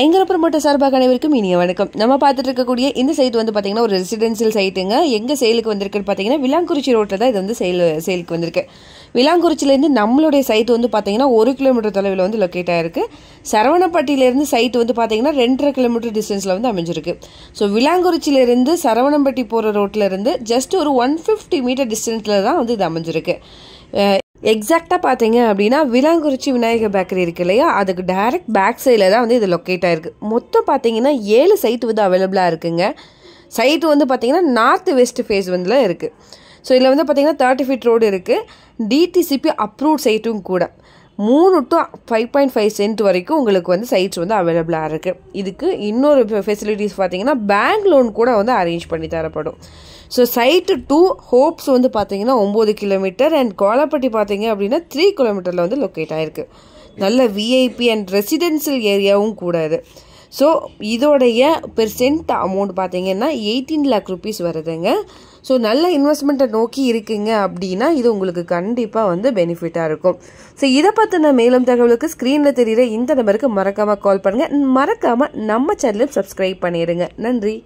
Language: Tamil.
ஐங்கரப்பர் மட்டும் சார்பாக அனைவருக்கும் இனிய வணக்கம் நம்ம பார்த்துட்டு இருக்கக்கூடிய இந்த சைட் வந்து பார்த்தீங்கன்னா ஒரு ரெசிடென்சியல் சைட்டுங்க எங்கே செயலுக்கு வந்திருக்குன்னு பார்த்தீங்கன்னா விலாங்குறிச்சி ரோட்டில் தான் இது வந்து சேல் சேலுக்கு வந்திருக்கு விலாங்குறிச்சிலேருந்து நம்மளுடைய சைட் வந்து பார்த்தீங்கன்னா ஒரு கிலோமீட்டர் தொலைவில் வந்து லொக்கேட் ஆயிருக்கு சரவணப்பட்டியிலேருந்து சைட் வந்து பார்த்தீங்கன்னா ரெண்டரை கிலோமீட்டர் டிஸ்டன்ஸில் வந்து அமைஞ்சிருக்கு ஸோ விலாங்குறிச்சிலேருந்து சரவணம்பட்டி போகிற ரோட்டில் இருந்து ஜஸ்ட் ஒரு ஒன் ஃபிஃப்டி மீட்டர் டிஸ்டன்ஸில் தான் வந்து இது அமைஞ்சிருக்கு எக்ஸாக்டாக பார்த்தீங்க அப்படின்னா விலாங்குறிச்சி விநாயகர் பேக்கரி இருக்குது இல்லையா அதுக்கு டைரக்ட் பேக் சைடில் தான் வந்து இது லொக்கேட் ஆகிருக்கு மொத்தம் பார்த்தீங்கன்னா ஏழு சைட்டு வந்து அவைலபிளாக இருக்குங்க சைட்டு வந்து பார்த்தீங்கன்னா நார்த் வெஸ்ட் ஃபேஸ் வந்துல இருக்குது ஸோ இதில் வந்து பார்த்தீங்கன்னா தேர்ட்டி ஃபீட் ரோடு இருக்குது டிடிசிபி அப்ரூவ்ட் சைட்டும் கூட மூணு to five point five cent வரைக்கும் உங்களுக்கு வந்து சைட்ஸ் வந்து அவைலபிளாக இருக்குது இதுக்கு இன்னொரு ஃபெசிலிட்டிஸ் பார்த்தீங்கன்னா பேங்க் லோன் கூட வந்து அரேஞ்ச் பண்ணி தரப்படும் ஸோ சைட்டு டூ ஹோப்ஸ் வந்து பார்த்தீங்கன்னா ஒம்பது கிலோமீட்டர் அண்ட் கோலப்பட்டி பார்த்தீங்க அப்படின்னா த்ரீ கிலோமீட்டரில் வந்து லொக்கேட் ஆகிருக்கு நல்ல விஐபி அண்ட் ரெசிடென்சியல் ஏரியாவும் கூட இது ஸோ இதோடைய பெர்சென்ட் அமௌண்ட் பார்த்தீங்கன்னா எயிட்டீன் லேக் ருபீஸ் வருதுங்க ஸோ நல்ல இன்வெஸ்ட்மெண்ட்டை நோக்கி இருக்குங்க அப்படின்னா இது உங்களுக்கு கண்டிப்பாக வந்து பெனிஃபிட்டாக இருக்கும் ஸோ இதை பற்றின மேலும் தகவலுக்கு ஸ்க்ரீனில் தெரிகிற இந்த நம்பருக்கு மறக்காமல் கால் பண்ணுங்கள் மறக்காமல் நம்ம சேனலும் சப்ஸ்கிரைப் பண்ணிடுங்க நன்றி